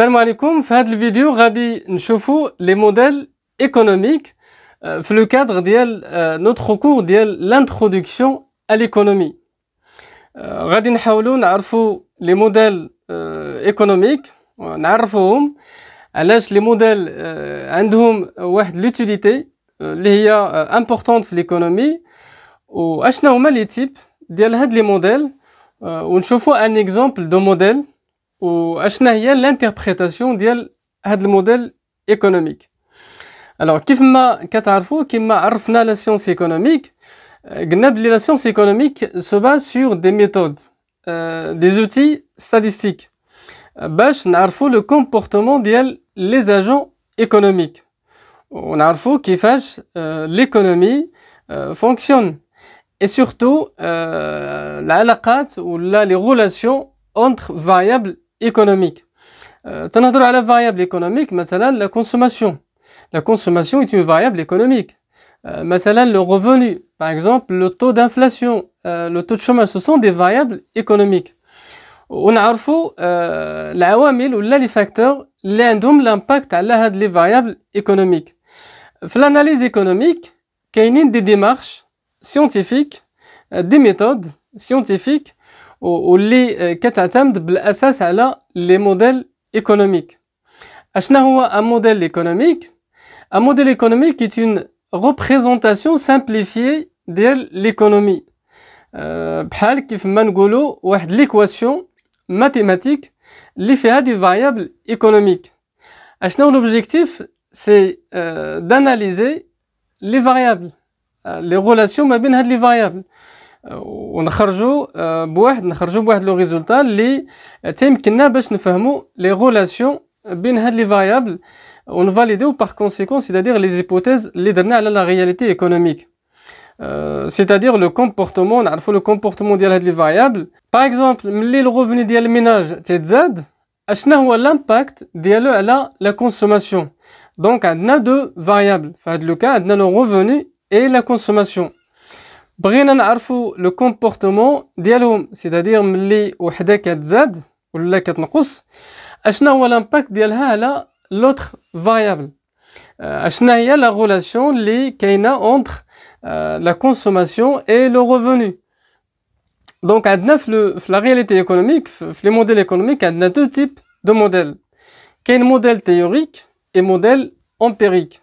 السلام عليكم في هذا الفيديو غادي نشوفوا لي موديل ايكونوميك في لو كادر ديال نوتخ كور ديال لانترودكسيون ا ليكونومي غادي نحاولوا نعرفوا لي موديل ايكونوميك نعرفوهم علاش لي موديل عندهم واحد لوتيليتي اللي هي امبورطونت في ليكونومي واشنا هما لي تيب ديال هاد لي موديل ونشوفوا ان اكزومبل دو موديل ou à l'interprétation de ce modèle économique. Alors, comment que tu la science économique? Euh, la science économique se base sur des méthodes, euh, des outils statistiques. Euh, Bas, le comportement des les agents économiques. On a qui comment l'économie fonctionne et surtout la ou les relations entre variables économique. à euh, la variable économique, maintenant la consommation. La consommation est une variable économique. Euh, le revenu, par exemple le taux d'inflation, euh, le taux de chômage, ce sont des variables économiques. On a l'awamil ou les facteurs, ont l'impact à l'aide les variables économiques. L'analyse économique, qu'il y a des démarches scientifiques, des méthodes scientifiques واللي كتعتمد بالاساس على لي موديل Un modèle économique Un modèle économique est une représentation simplifiée de l'économie. بحال euh, des variables économiques. l'objectif c'est euh, d'analyser les variables euh, les relations ما les variables on بواحد نخرجوا بواحد لو ريزولتا اللي تيمكننا باش نفهموا لي غولاسيون بين هاد لي فاريابل ونفاليديو باغ كونسيكونس سيتادير لي زيبوتيز اللي على c'est-à-dire le comportement, le comportement de variables. Par exemple, le revenu du ménage quel l'impact de la consommation Donc, on a deux variables. Dans le cas, a le revenu et la consommation. Pour nous parler du comportement, c'est-à-dire que nous avons un z, ou un z, nous avons l'impact de l'autre variable. Nous avons la relation entre la consommation et le revenu. Donc, dans la réalité économique, les modèles économiques, nous avons deux types de modèles un modèle théorique et un modèle empirique.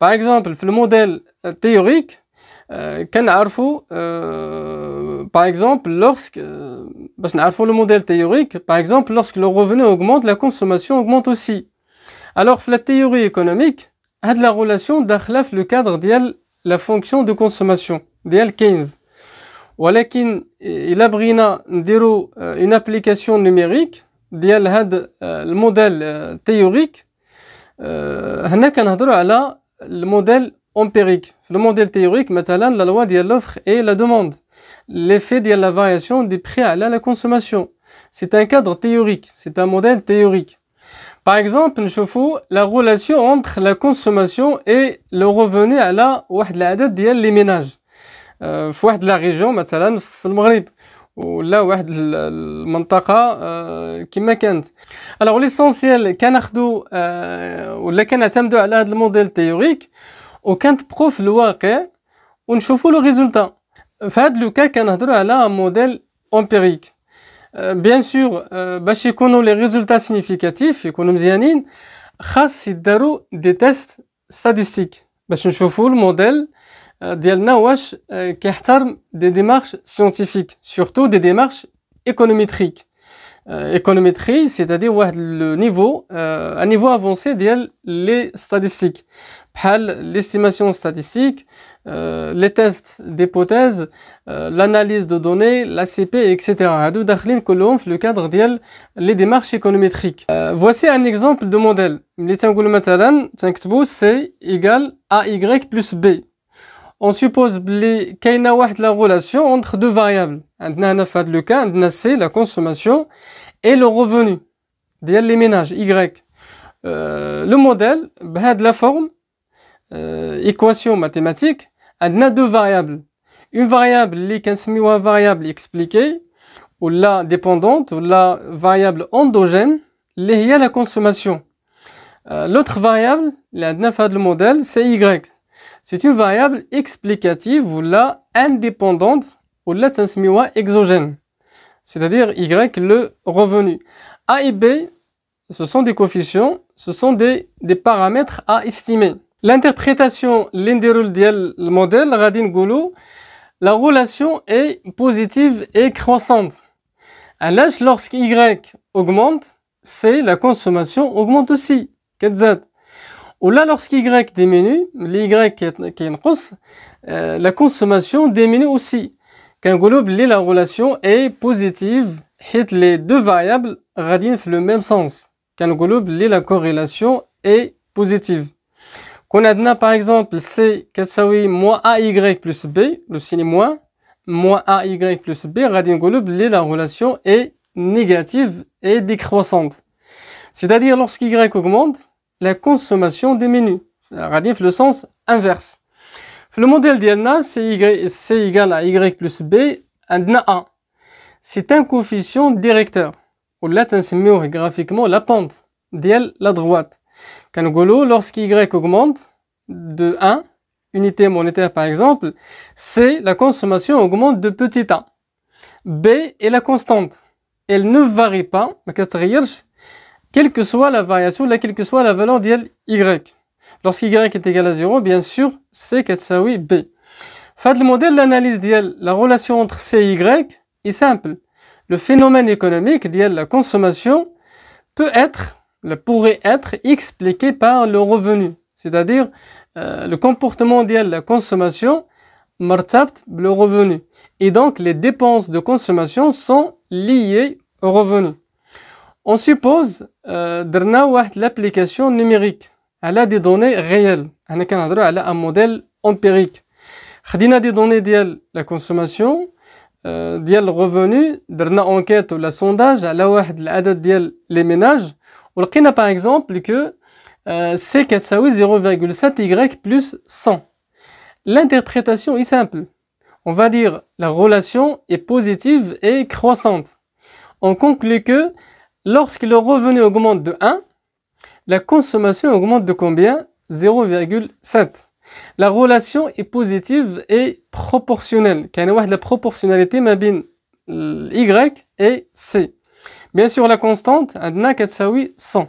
Par exemple, dans le modèle euh, théorique, euh, كنعرفوا euh, par exemple lorsque euh, le modèle théorique par exemple lorsque le revenu augmente la consommation augmente aussi alors la théorie économique a de la relation est le cadre de la fonction de consommation ديال 15walakin الا بغينا une application numérique le modèle théorique, modèle à le modèle modèle empirique. Le modèle théorique, مثلا, la loi de l'offre et la demande. L'effet de la variation du prix à la consommation. C'est un cadre théorique, c'est un modèle théorique. Par exemple, nous avons la relation entre la consommation et le revenu à la date des ménages. de la région, مثلا, le Maghreb. ولا واحد la, كما كانت الوغ qu'on ولا على هذا modèle théorique, aucun prof l'aura que on chauffe le résultat. Fadluka a un modèle empirique. Euh, bien sûr, si euh, bah, on a des résultats significatifs, il on a des tests statistiques, si bah, on le modèle, on euh, a des démarches scientifiques, surtout des démarches économétriques. Économétrie, c'est-à-dire le niveau avancé des statistiques l'estimation statistique, euh, les tests d'hypothèses, euh, l'analyse de données, l'ACP, etc. le cadre des les démarches économétriques. Euh, voici un exemple de modèle. c'est égal à Y plus B. On suppose qu'il y a la relation entre deux variables. le cas, C, la consommation, et le revenu. les ménages, Y. le modèle, de la forme, euh, équation mathématique, on a deux variables. Une variable les 15 variable expliquée, ou la dépendante, ou la variable endogène, liée à la consommation. Euh, l'autre variable, la le modèle, c'est y. C'est une variable explicative ou la indépendante ou la exogène, c'est-à-dire y le revenu. A et b, ce sont des coefficients, ce sont des, des paramètres à estimer. L'interprétation, l'indirul du modèle غادي la relation est positive et croissante. l'âge lorsque Y augmente, c'est la consommation augmente aussi. Ou là, lorsque Y diminue, l'Y qui euh, la consommation diminue aussi. Quand la relation est positive, les deux variables radinent le même sens. Quand la corrélation est positive. Qu'on a par exemple, C, c'est moins AY plus B, le signe moins, moins AY plus B, la relation est négative et décroissante. C'est-à-dire, y augmente, la consommation diminue. Radif le sens inverse. Le modèle d'Yelna, c'est égal à Y plus B, عندنا A. C'est un coefficient directeur. On l'a graphiquement la pente, d'Yel la droite lorsque Y augmente de 1, unité monétaire par exemple, C, la consommation augmente de petit a. B est la constante. Elle ne varie pas, quelle que soit la variation, quelle que soit la valeur y. Lorsque Y est égal à 0, bien sûr, C est B. Faites le modèle d'analyse d'Y, la relation entre C et Y est simple. Le phénomène économique la consommation, peut être pourrait être expliqué par le revenu, c'est-à-dire euh, le comportement de la consommation martabt le revenu. Et donc les dépenses de consommation sont liées au revenu. On suppose euh, l'application numérique. Elle a des données réelles. Elle a un modèle empirique. On a des données de la consommation, euh, revenu, drna enquête ou la sondage, على la العدد les les ménages a par exemple que euh, c'est C 0,7Y plus 100. L'interprétation est simple. On va dire la relation est positive et croissante. On conclut que lorsque le revenu augmente de 1, la consommation augmente de combien 0,7. La relation est positive et proportionnelle. Il y a la proportionnalité entre euh, Y et C. Bien sûr, la constante, adna 100,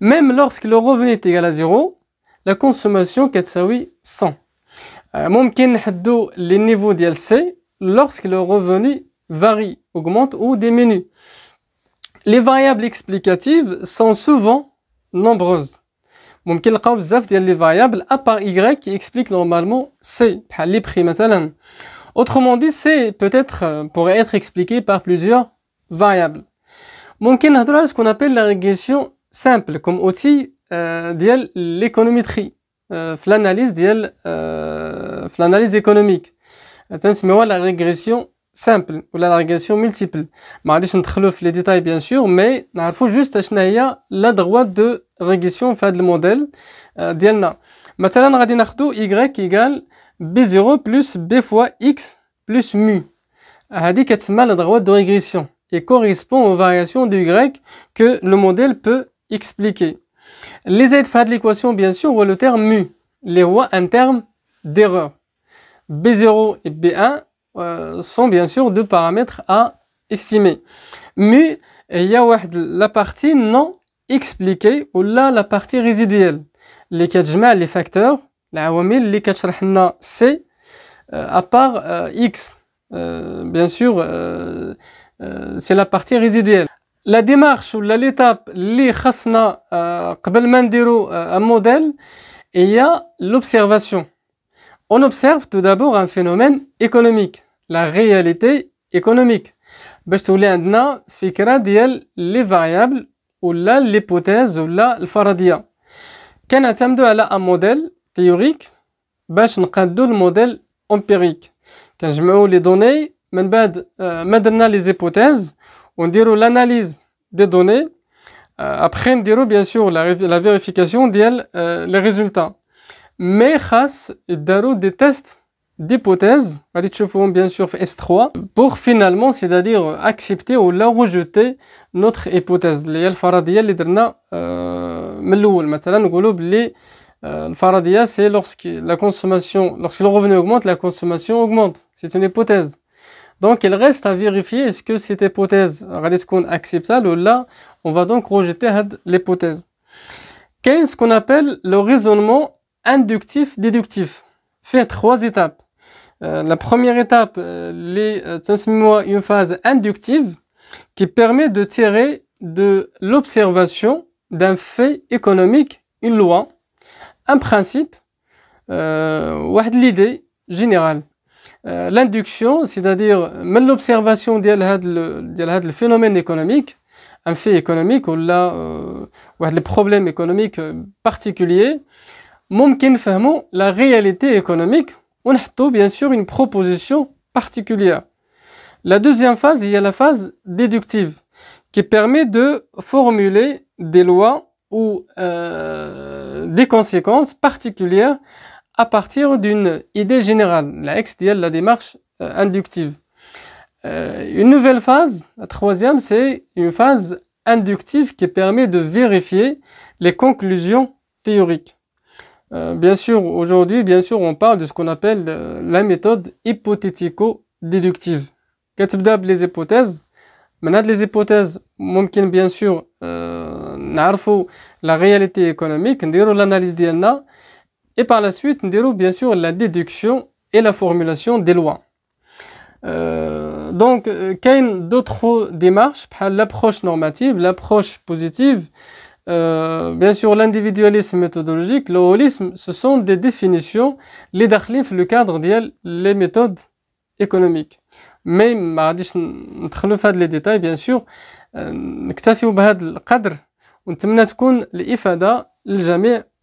Même lorsque le revenu est égal à 0, la consommation katsawi 100. Euh, les niveaux ديال C lorsque le revenu varie, augmente ou diminue. Les variables explicatives sont souvent nombreuses. les variables à part y qui explique normalement C les prix Autrement dit, C peut être euh, pourrait être expliqué par plusieurs variables. Monkenaudo là, ce qu'on appelle la régression simple, comme outil de euh, l'économétrie, de euh, l'analyse, euh, l'analyse économique. Attention, c'est la régression simple ou la régression multiple. On va aller les détails bien sûr, mais il faut juste acheter la droite de régression, enfin le modèle, de là. Matériel de y égal b 0 plus b fois x plus mu. On a que c'est, la droite de régression et correspond aux variations du grec que le modèle peut expliquer. Les aides de l'équation, bien sûr, ou le terme mu, les rois un terme d'erreur. B0 et B1 euh, sont bien sûr deux paramètres à estimer. Mu, il y a la partie non expliquée ou là la partie résiduelle. Les kajma, les facteurs, les kajrahna, c'est c, euh, à part euh, x. bien sûr, euh, c'est la partie résiduelle. La démarche ou l'étape, les khasna, euh, euh, un modèle, il y a l'observation. On observe tout d'abord un phénomène économique, la réalité économique. باش تولي عندنا فكرة ديال لي فاريابل ولا ليبوتيز ولا الفرضية كنعتمدو على ان موديل تيوريك باش نقادو الموديل امبيريك كنجمعو les données maintenant euh, les hypothèses on لي l'analyse des données euh, après نديرو bien sûr la, vérification des euh, les résultats mais خاص يدارو des tests d'hypothèses غادي تشوفوهم bien sûr S3 pour finalement c'est-à-dire accepter ou la rejeter notre hypothèse les هي les اللي درنا من la consommation lorsque le revenu augmente la consommation augmente c'est une hypothèse donc il reste à vérifier est-ce que cette hypothèse est acceptable ou là, on va donc rejeter l'hypothèse. Qu'est ce qu'on appelle le raisonnement inductif-déductif Fait trois étapes. Euh, la première étape, c'est euh, euh, une phase inductive qui permet de tirer de l'observation d'un fait économique une loi, un principe, ou l'idée générale. Euh, l'induction, c'est-à-dire même l'observation de le phénomène économique, un fait économique ou là les euh, problèmes économiques euh, particuliers, ممكن la réalité économique ونحطوا bien sûr une proposition particulière. La deuxième phase, il y a la phase déductive qui permet de formuler des lois ou des conséquences particulières à partir d'une idée générale, la ex la démarche euh, inductive. Euh, une nouvelle phase, la troisième, c'est une phase inductive qui permet de vérifier les conclusions théoriques. Euh, bien sûr, aujourd'hui, bien sûr, on parle de ce qu'on appelle la méthode hypothético-déductive. كتبدا les hypothèses Maintenant, les hypothèses bien sûr نعرفوا la réalité économique نديروا l'analyse ديالنا et par la suite, nous dirons bien sûr la déduction et la formulation des lois. Euh, donc, euh, a d'autres démarches, l'approche normative, l'approche positive, euh, bien sûr l'individualisme méthodologique, le holisme, ce sont des définitions, les dakhlif, le cadre les méthodes économiques. Mais, je ne pas les détails, bien sûr, euh, ça cadre le cadre تكون le jamais.